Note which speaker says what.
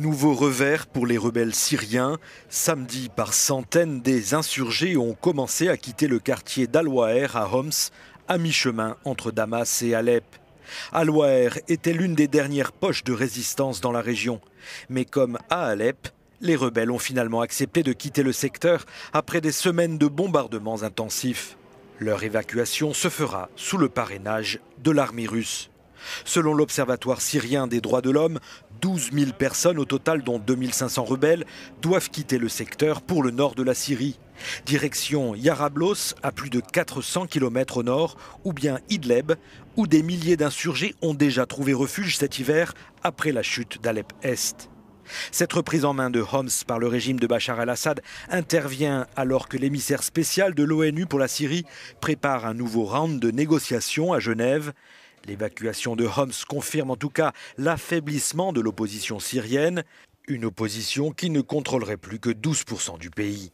Speaker 1: Nouveau revers pour les rebelles syriens. Samedi, par centaines, des insurgés ont commencé à quitter le quartier dal à Homs, à mi-chemin entre Damas et Alep. Al-Waer était l'une des dernières poches de résistance dans la région. Mais comme à Alep, les rebelles ont finalement accepté de quitter le secteur après des semaines de bombardements intensifs. Leur évacuation se fera sous le parrainage de l'armée russe. Selon l'Observatoire syrien des droits de l'homme, 12 000 personnes au total, dont 500 rebelles, doivent quitter le secteur pour le nord de la Syrie. Direction Yarablos, à plus de 400 km au nord, ou bien Idleb, où des milliers d'insurgés ont déjà trouvé refuge cet hiver après la chute d'Alep Est. Cette reprise en main de Homs par le régime de Bachar al-Assad intervient alors que l'émissaire spécial de l'ONU pour la Syrie prépare un nouveau round de négociations à Genève. L'évacuation de Homs confirme en tout cas l'affaiblissement de l'opposition syrienne, une opposition qui ne contrôlerait plus que 12% du pays.